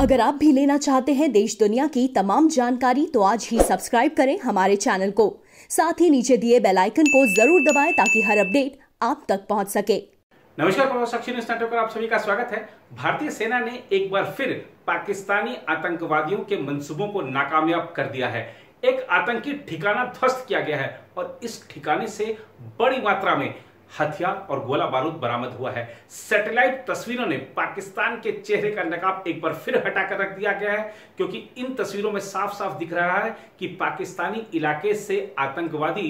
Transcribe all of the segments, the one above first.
अगर आप भी लेना चाहते हैं देश दुनिया की तमाम जानकारी तो आज ही सब्सक्राइब करें हमारे चैनल को साथ ही नीचे दिए बेल आइकन को जरूर दबाएं ताकि हर अपडेट आप तक पहुंच सके नमस्कार पर आप सभी का स्वागत है भारतीय सेना ने एक बार फिर पाकिस्तानी आतंकवादियों के मनसूबों को नाकामयाब कर दिया है एक आतंकी ठिकाना ध्वस्त किया गया है और इस ठिकाने से बड़ी मात्रा में हथियार और गोला बारूद बरामद हुआ है सैटेलाइट तस्वीरों ने पाकिस्तान के चेहरे का नकाब एक बार फिर हटाकर रख दिया गया है क्योंकि इन तस्वीरों में साफ साफ दिख रहा है कि पाकिस्तानी इलाके से आतंकवादी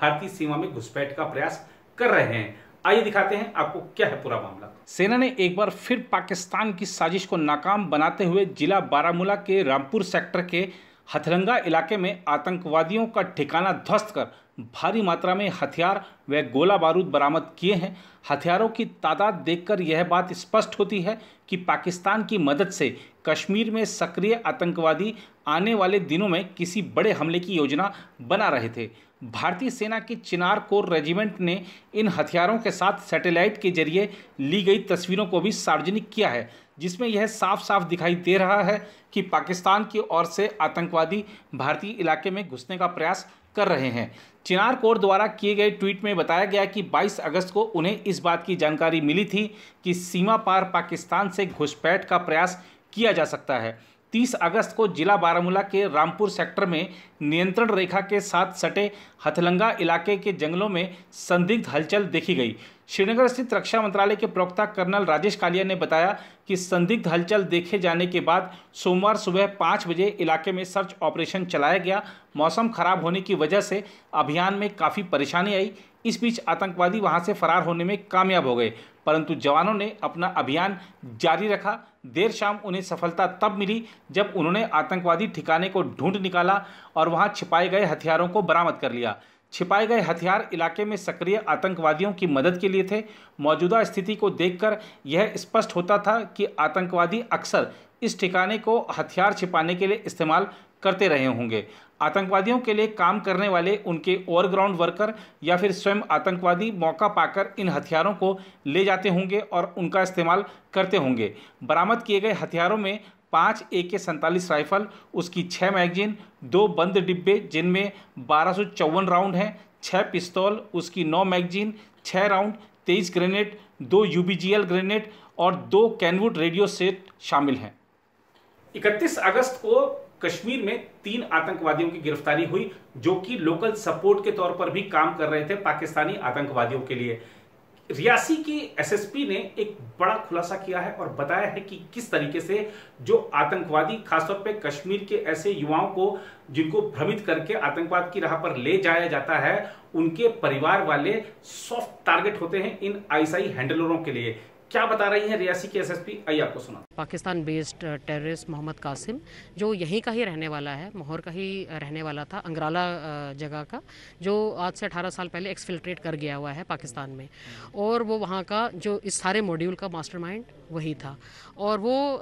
भारतीय सीमा में घुसपैठ का प्रयास कर रहे हैं आइए दिखाते हैं आपको क्या है पूरा मामला सेना ने एक बार फिर पाकिस्तान की साजिश को नाकाम बनाते हुए जिला बारामूला के रामपुर सेक्टर के हथरंगा इलाके में आतंकवादियों का ठिकाना ध्वस्त कर भारी मात्रा में हथियार व गोला बारूद बरामद किए हैं हथियारों की तादाद देखकर यह बात स्पष्ट होती है कि पाकिस्तान की मदद से कश्मीर में सक्रिय आतंकवादी आने वाले दिनों में किसी बड़े हमले की योजना बना रहे थे भारतीय सेना की चिनार कोर रेजिमेंट ने इन हथियारों के साथ सैटेलाइट के जरिए ली गई तस्वीरों को भी सार्वजनिक किया है जिसमें यह साफ साफ दिखाई दे रहा है कि पाकिस्तान की ओर से आतंकवादी भारतीय इलाके में घुसने का प्रयास कर रहे हैं चिनार कोर द्वारा किए गए ट्वीट में बताया गया कि 22 अगस्त को उन्हें इस बात की जानकारी मिली थी कि सीमा पार पाकिस्तान से घुसपैठ का प्रयास किया जा सकता है 30 अगस्त को जिला बारामूला के रामपुर सेक्टर में नियंत्रण रेखा के साथ सटे हथलंगा इलाके के जंगलों में संदिग्ध हलचल देखी गई श्रीनगर स्थित रक्षा मंत्रालय के प्रवक्ता कर्नल राजेश कालिया ने बताया कि संदिग्ध हलचल देखे जाने के बाद सोमवार सुबह पाँच बजे इलाके में सर्च ऑपरेशन चलाया गया मौसम खराब होने की वजह से अभियान में काफ़ी परेशानी आई इस बीच आतंकवादी वहां से फरार होने में कामयाब हो गए परंतु जवानों ने अपना अभियान जारी रखा देर शाम उन्हें सफलता तब मिली जब उन्होंने आतंकवादी ठिकाने को ढूंढ निकाला और वहां छिपाए गए हथियारों को बरामद कर लिया छिपाए गए हथियार इलाके में सक्रिय आतंकवादियों की मदद के लिए थे मौजूदा स्थिति को देखकर यह स्पष्ट होता था कि आतंकवादी अक्सर इस ठिकाने को हथियार छिपाने के लिए इस्तेमाल करते रहे होंगे आतंकवादियों के लिए काम करने वाले उनके ओवरग्राउंड वर्कर या फिर स्वयं आतंकवादी मौका पाकर इन हथियारों को ले जाते होंगे और उनका इस्तेमाल करते होंगे बरामद किए गए हथियारों में पाँच ए के सैंतालीस राइफल उसकी छः मैगजीन दो बंद डिब्बे जिनमें बारह सौ चौवन राउंड हैं छः पिस्तौल उसकी नौ मैगजीन छः राउंड तेईस ग्रेनेड दो यू ग्रेनेड और दो कैनवुड रेडियो सेट शामिल हैं 31 अगस्त को कश्मीर में तीन आतंकवादियों की गिरफ्तारी हुई जो कि लोकल सपोर्ट के तौर पर भी काम कर रहे थे पाकिस्तानी आतंकवादियों के लिए रियासी के एसएसपी ने एक बड़ा खुलासा किया है और बताया है कि किस तरीके से जो आतंकवादी खासतौर पे कश्मीर के ऐसे युवाओं को जिनको भ्रमित करके आतंकवाद की राह पर ले जाया जाता है उनके परिवार वाले सॉफ्ट टारगेट होते हैं इन आईसाई हैंडलरों के लिए क्या बता रही हैं रियासी के एसएसपी आइए आपको सुना Pakistan based terrorist uh, Mohammad Qasim जो यहीं का ही रहने वाला है मोहर का ही uh, रहने वाला था अंग्राला uh, जगह का जो आज से 18 साल पहले एक्सफिल्ट्रेट कर गया हुआ है पाकिस्तान में और वो वहाँ का जो इस सारे मॉड्यूल का मास्टरमाइंड वही था और वो आ,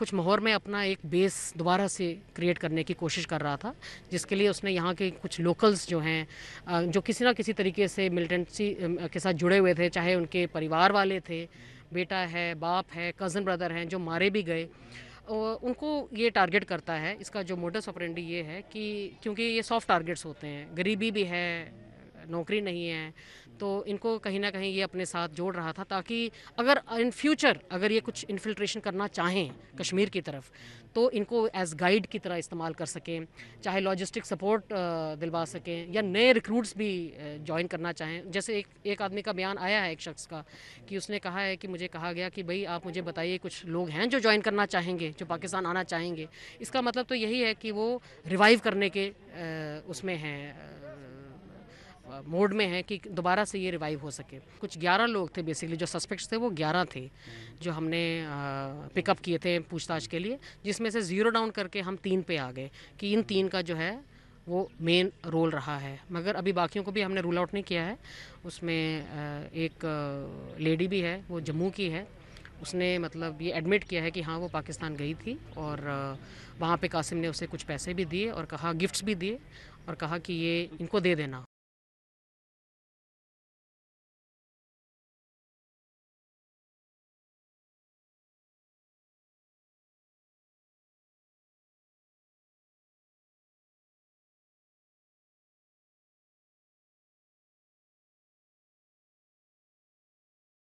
कुछ माहौर में अपना एक बेस दोबारा से क्रिएट करने की कोशिश कर रहा था जिसके लिए उसने यहाँ के कुछ लोकल्स जो हैं जो किसी ना किसी तरीके से मिलिटेंसी um, के साथ जुड़े हुए थे चाहे उनके परिवार वाले थे बेटा है बाप है कज़न ब्रदर हैं जो मारे भी गए उनको ये टारगेट करता है इसका जो मोटस ऑपरेंडी ये है कि क्योंकि ये सॉफ्ट टारगेट्स होते हैं गरीबी भी है नौकरी नहीं है तो इनको कहीं ना कहीं ये अपने साथ जोड़ रहा था ताकि अगर इन फ्यूचर अगर ये कुछ इन्फिल्ट्रेशन करना चाहें कश्मीर की तरफ तो इनको एज गाइड की तरह इस्तेमाल कर सकें चाहे लॉजिस्टिक सपोर्ट दिलवा सकें या नए रिक्रूट्स भी ज्वाइन करना चाहें जैसे एक एक आदमी का बयान आया है एक शख्स का कि उसने कहा है कि मुझे कहा गया कि भाई आप मुझे बताइए कुछ लोग हैं जो ज्वाइन करना चाहेंगे जो पाकिस्तान आना चाहेंगे इसका मतलब तो यही है कि वो रिवाइव करने के उसमें हैं मोड में है कि दोबारा से ये रिवाइव हो सके कुछ 11 लोग थे बेसिकली जो सस्पेक्ट्स थे वो 11 थे जो हमने पिकअप किए थे पूछताछ के लिए जिसमें से ज़ीरो डाउन करके हम तीन पे आ गए कि इन तीन का जो है वो मेन रोल रहा है मगर अभी बाकियों को भी हमने रूल आउट नहीं किया है उसमें एक लेडी भी है वो जम्मू की है उसने मतलब ये एडमिट किया है कि हाँ वो पाकिस्तान गई थी और वहाँ पे कासिम ने उसे कुछ पैसे भी दिए और कहा गिफ्ट्स भी दिए और कहा कि ये इनको दे देना